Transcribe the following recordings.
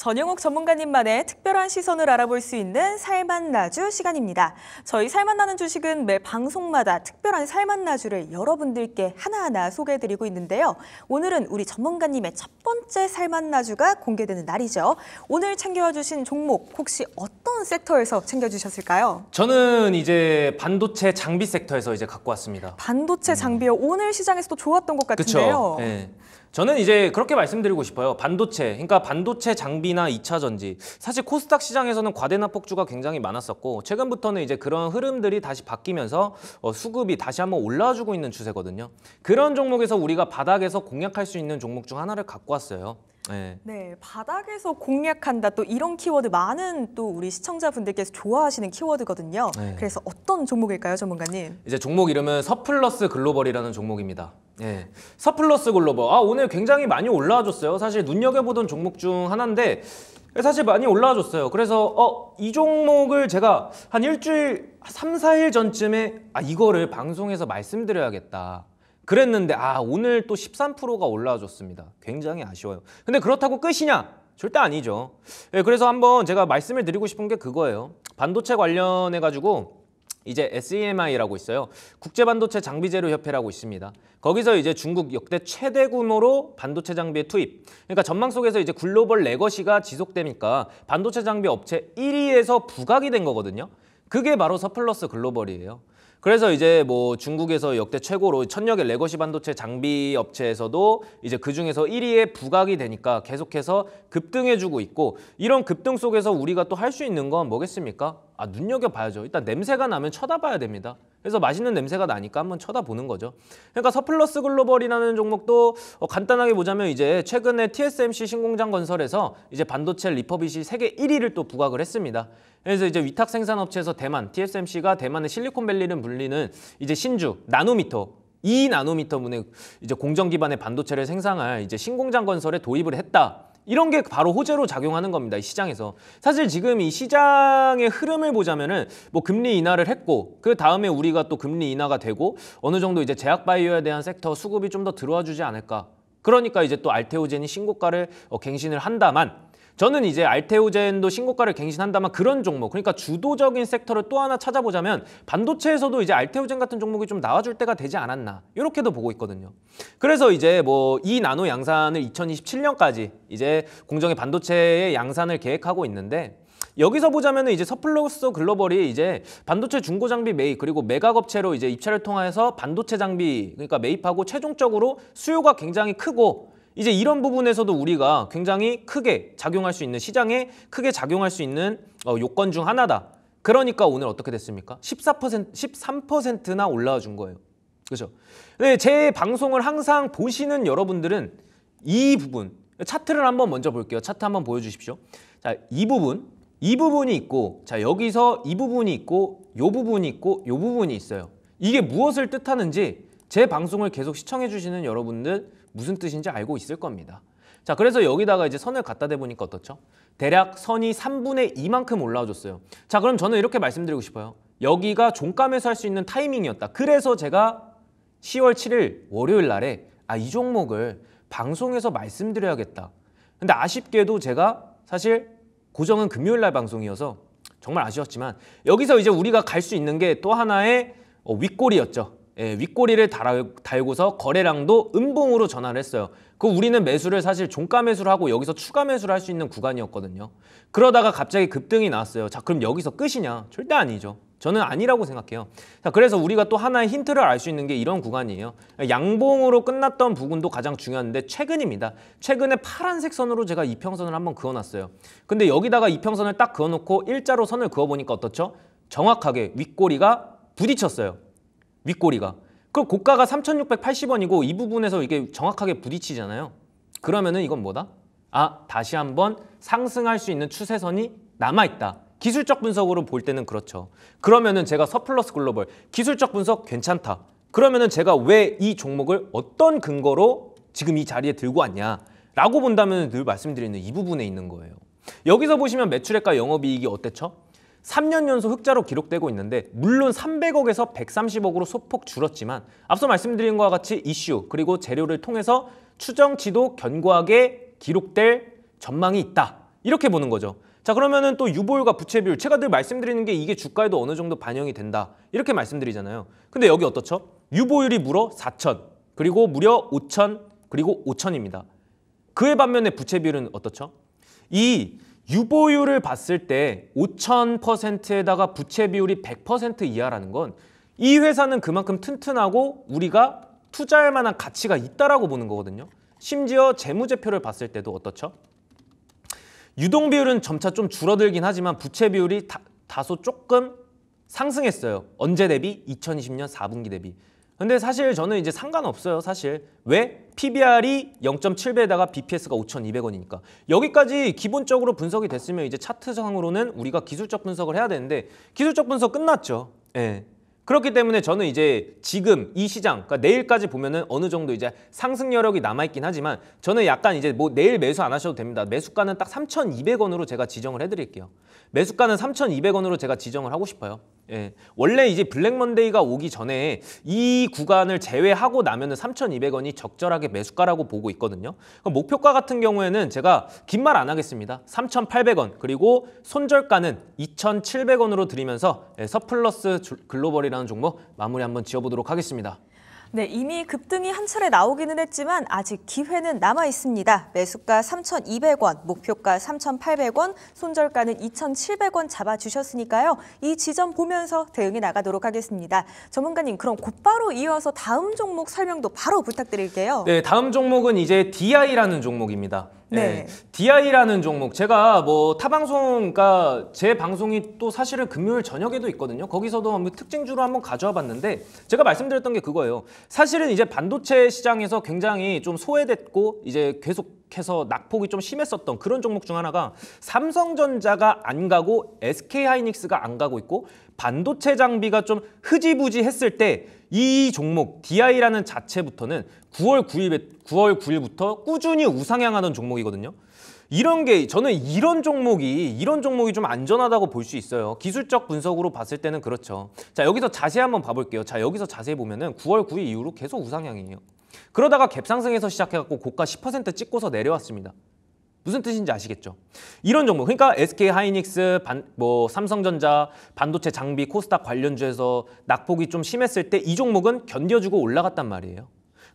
전영욱 전문가님만의 특별한 시선을 알아볼 수 있는 살맛나주 시간입니다. 저희 살맛나는 주식은 매 방송마다 특별한 살맛나주를 여러분들께 하나하나 소개해드리고 있는데요. 오늘은 우리 전문가님의 첫 번째 살맛나주가 공개되는 날이죠. 오늘 챙겨 주신 종목 혹시 어떤 섹터에서 챙겨주셨을까요? 저는 이제 반도체 장비 섹터에서 이제 갖고 왔습니다. 반도체 음. 장비요. 음. 오늘 시장에서도 좋았던 것 같은데요. 그쵸? 예. 네. 저는 이제 그렇게 말씀드리고 싶어요. 반도체, 그러니까 반도체 장비나 2차 전지. 사실 코스닥 시장에서는 과대납 폭주가 굉장히 많았었고 최근부터는 이제 그런 흐름들이 다시 바뀌면서 어, 수급이 다시 한번 올라주고 와 있는 추세거든요. 그런 종목에서 우리가 바닥에서 공략할 수 있는 종목 중 하나를 갖고 왔어요. 네. 네. 바닥에서 공략한다 또 이런 키워드 많은 또 우리 시청자분들께서 좋아하시는 키워드거든요. 네. 그래서 어떤 종목일까요, 전문가님? 이제 종목 이름은 서플러스 글로벌이라는 종목입니다. 네. 서플러스 글로벌. 아, 오늘 굉장히 많이 올라와 줬어요. 사실 눈여겨보던 종목 중 하나인데 사실 많이 올라와 줬어요. 그래서 어, 이 종목을 제가 한 일주일, 3, 4일 전쯤에 아, 이거를 방송에서 말씀드려야겠다. 그랬는데 아, 오늘 또1 3가 올라와 줬습니다. 굉장히 아쉬워요. 근데 그렇다고 끝이냐? 절대 아니죠. 네, 그래서 한번 제가 말씀을 드리고 싶은 게 그거예요. 반도체 관련해 가지고 이제 SEMI라고 있어요. 국제반도체 장비재료협회라고 있습니다. 거기서 이제 중국 역대 최대 규모로 반도체 장비의 투입. 그러니까 전망 속에서 이제 글로벌 레거시가 지속되니까 반도체 장비 업체 1위에서 부각이 된 거거든요. 그게 바로 서플러스 글로벌이에요. 그래서 이제 뭐 중국에서 역대 최고로 천여개 레거시 반도체 장비 업체에서도 이제 그중에서 1위에 부각이 되니까 계속해서 급등해주고 있고 이런 급등 속에서 우리가 또 할 수 있는 건 뭐겠습니까? 아, 눈여겨봐야죠. 일단 냄새가 나면 쳐다봐야 됩니다. 그래서 맛있는 냄새가 나니까 한번 쳐다보는 거죠. 그러니까 서플러스 글로벌이라는 종목도 어, 간단하게 보자면 이제 최근에 TSMC 신공장 건설에서 이제 반도체 리퍼빗이 세계 1위를 또 부각을 했습니다. 그래서 이제 위탁 생산업체에서 대만, TSMC가 대만의 실리콘밸리를 불리는 이제 신주 나노미터 2나노미터 분의 이제 공정 기반의 반도체를 생산할 이제 신공장 건설에 도입을 했다. 이런 게 바로 호재로 작용하는 겁니다. 이 시장에서. 사실 지금 이 시장의 흐름을 보자면은 뭐 금리 인하를 했고 그 다음에 우리가 또 금리 인하가 되고 어느 정도 이제 제약 바이오에 대한 섹터 수급이 좀 더 들어와 주지 않을까. 그러니까 이제 또 알테오젠이 신고가를 어, 갱신을 한다만 저는 이제 알테오젠도 신고가를 갱신한다만 그런 종목 그러니까 주도적인 섹터를 또 하나 찾아보자면 반도체에서도 이제 알테오젠 같은 종목이 좀 나와줄 때가 되지 않았나 이렇게도 보고 있거든요. 그래서 이제 뭐 이 나노 양산을 2027년까지 이제 공정의 반도체의 양산을 계획하고 있는데 여기서 보자면 이제 서플러스 글로벌이 이제 반도체 중고 장비 매입 그리고 메가 업체로 이제 입찰을 통해서 반도체 장비 그러니까 매입하고 최종적으로 수요가 굉장히 크고 이제 이런 부분에서도 우리가 굉장히 크게 작용할 수 있는 시장에 크게 작용할 수 있는 어, 요건 중 하나다. 그러니까 오늘 어떻게 됐습니까? 14% 13%나 올라와 준 거예요. 그죠? 근제 네, 방송을 항상 보시는 여러분들은 이 부분 차트를 한번 먼저 볼게요. 차트 한번 보여주십시오. 자, 이 부분 이 부분이 있고 자 여기서 이 부분이 있고 요 부분이 있고 요 부분이 있어요. 이게 무엇을 뜻하는지 제 방송을 계속 시청해 주시는 여러분들 무슨 뜻인지 알고 있을 겁니다. 자 그래서 여기다가 이제 선을 갖다 대보니까 어떻죠? 대략 선이 3분의 2만큼 올라와줬어요. 자 그럼 저는 이렇게 말씀드리고 싶어요. 여기가 종감에서 할 수 있는 타이밍이었다. 그래서 제가 10월 7일 월요일 날에 아 이 종목을 방송에서 말씀드려야겠다. 근데 아쉽게도 제가 사실 고정은 금요일 날 방송이어서 정말 아쉬웠지만 여기서 이제 우리가 갈 수 있는 게 또 하나의 어, 윗골이었죠. 예, 윗꼬리를 달아, 고서 거래량도 음봉으로 전환을 했어요. 그 우리는 매수를 사실 종가 매수를 하고 여기서 추가 매수를 할 수 있는 구간이었거든요. 그러다가 갑자기 급등이 나왔어요. 자, 그럼 여기서 끝이냐? 절대 아니죠. 저는 아니라고 생각해요. 자, 그래서 우리가 또 하나의 힌트를 알 수 있는 게 이런 구간이에요. 양봉으로 끝났던 부분도 가장 중요한데 최근입니다. 최근에 파란색 선으로 제가 이평선을 한번 그어놨어요. 근데 여기다가 이평선을 딱 그어놓고 일자로 선을 그어보니까 어떻죠? 정확하게 윗꼬리가 부딪혔어요. 윗꼬리가. 그럼 고가가 3,680원이고 이 부분에서 이게 정확하게 부딪히잖아요. 그러면은 이건 뭐다? 아, 다시 한번 상승할 수 있는 추세선이 남아있다. 기술적 분석으로 볼 때는 그렇죠. 그러면은 제가 서플러스 글로벌, 기술적 분석 괜찮다. 그러면은 제가 왜 이 종목을 어떤 근거로 지금 이 자리에 들고 왔냐 라고 본다면 늘 말씀드리는 이 부분에 있는 거예요. 여기서 보시면 매출액과 영업이익이 어땠죠? 3년 연속 흑자로 기록되고 있는데 물론 300억에서 130억으로 소폭 줄었지만 앞서 말씀드린 것과 같이 이슈 그리고 재료를 통해서 추정치도 견고하게 기록될 전망이 있다. 이렇게 보는 거죠. 자 그러면은 또 유보율과 부채비율 제가 늘 말씀드리는 게 이게 주가에도 어느 정도 반영이 된다 이렇게 말씀드리잖아요 근데 여기 어떻죠? 유보율이 무려 4천 그리고 무려 5천 그리고 5천입니다 그에 반면에 부채비율은 어떻죠? 이 유보율을 봤을 때 5,000%에다가 부채 비율이 100% 이하라는 건 이 회사는 그만큼 튼튼하고 우리가 투자할 만한 가치가 있다라고 보는 거거든요. 심지어 재무제표를 봤을 때도 어떻죠? 유동 비율은 점차 좀 줄어들긴 하지만 부채 비율이 다, 다소 조금 상승했어요. 언제 대비? 2020년 4분기 대비. 근데 사실 저는 이제 상관없어요 사실 왜? PBR이 0.7배에다가 BPS가 5,200원이니까 여기까지 기본적으로 분석이 됐으면 이제 차트상으로는 우리가 기술적 분석을 해야 되는데 기술적 분석 끝났죠 예. 그렇기 때문에 저는 이제 지금 이 시장 그러니까 내일까지 보면은 어느 정도 이제 상승 여력이 남아있긴 하지만 저는 약간 이제 뭐 내일 매수 안 하셔도 됩니다 매수가는 딱 3,200원으로 제가 지정을 해드릴게요 매수가는 3,200원으로 제가 지정을 하고 싶어요 예. 원래 이제 블랙 먼데이가 오기 전에 이 구간을 제외하고 나면은 3,200원이 적절하게 매수가라고 보고 있거든요. 그럼 목표가 같은 경우에는 제가 긴 말 안 하겠습니다. 3,800원 그리고 손절가는 2,700원으로 드리면서 예, 서플러스 글로벌이라는 종목 마무리 한번 지어보도록 하겠습니다. 네, 이미 급등이 한 차례 나오기는 했지만 아직 기회는 남아 있습니다. 매수가 3,200원, 목표가 3,800원, 손절가는 2,700원 잡아주셨으니까요. 이 지점 보면서 대응해 나가도록 하겠습니다. 전문가님, 그럼 곧바로 이어서 다음 종목 설명도 바로 부탁드릴게요. 네, 다음 종목은 이제 DI라는 종목입니다. 네. 네. DI라는 종목 제가 뭐 타 방송 그러니까 제 방송이 또 사실은 금요일 저녁에도 있거든요. 거기서도 한번 특징주로 한번 가져와 봤는데 제가 말씀드렸던 게 그거예요. 사실은 이제 반도체 시장에서 굉장히 좀 소외됐고 이제 계속 계속해서 낙폭이 좀 심했었던 그런 종목 중 하나가 삼성전자가 안 가고 SK하이닉스가 안 가고 있고 반도체 장비가 좀 흐지부지 했을 때 이 종목 DI라는 자체부터는 9월 9일 9월 9일부터 꾸준히 우상향하는 종목이거든요. 이런 게 저는 이런 종목이 이런 종목이 좀 안전하다고 볼 수 있어요. 기술적 분석으로 봤을 때는 그렇죠. 자 여기서 자세히 한번 봐볼게요. 자 여기서 자세히 보면은 9월 9일 이후로 계속 우상향이에요. 그러다가 갭상승에서 시작해갖고 고가 10% 찍고서 내려왔습니다. 무슨 뜻인지 아시겠죠? 이런 종목, 그러니까 SK 하이닉스, 반, 뭐 삼성전자, 반도체 장비, 코스닥 관련주에서 낙폭이 좀 심했을 때 이 종목은 견뎌주고 올라갔단 말이에요.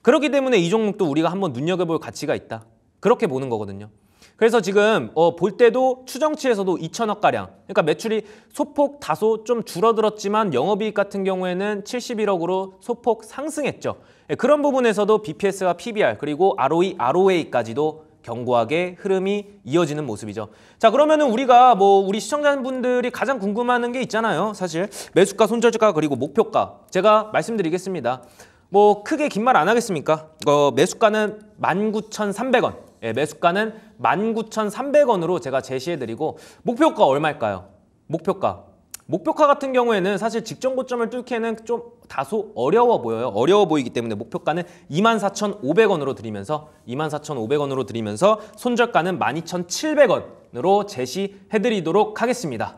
그렇기 때문에 이 종목도 우리가 한번 눈여겨볼 가치가 있다. 그렇게 보는 거거든요. 그래서 지금 어, 볼 때도 추정치에서도 2천억가량 그러니까 매출이 소폭 다소 좀 줄어들었지만 영업이익 같은 경우에는 71억으로 소폭 상승했죠. 예, 그런 부분에서도 BPS와 PBR 그리고 ROE, ROA까지도 견고하게 흐름이 이어지는 모습이죠. 자 그러면은 우리가 뭐 우리 시청자분들이 가장 궁금하는 게 있잖아요. 사실 매수가, 손절가 그리고 목표가 제가 말씀드리겠습니다. 뭐 크게 긴 말 안 하겠습니까? 어, 매수가는 19,300원, 예, 매수가는 19,300원으로 제가 제시해드리고 목표가 얼마일까요? 목표가 목표가 같은 경우에는 사실 직전 고점을 뚫기에는 좀 다소 어려워 보여요. 어려워 보이기 때문에 목표가는 24,500원으로 드리면서 24,500원으로 드리면서 손절가는 12,700원으로 제시해드리도록 하겠습니다.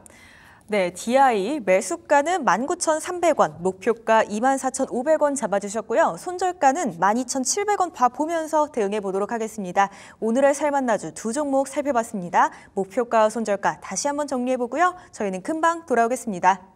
네, DI 매수가는 19,300원, 목표가 24,500원 잡아주셨고요. 손절가는 12,700원 봐보면서 대응해 보도록 하겠습니다. 오늘의 살맛나주두 종목 살펴봤습니다. 목표가와 손절가 다시 한번 정리해 보고요. 저희는 금방 돌아오겠습니다.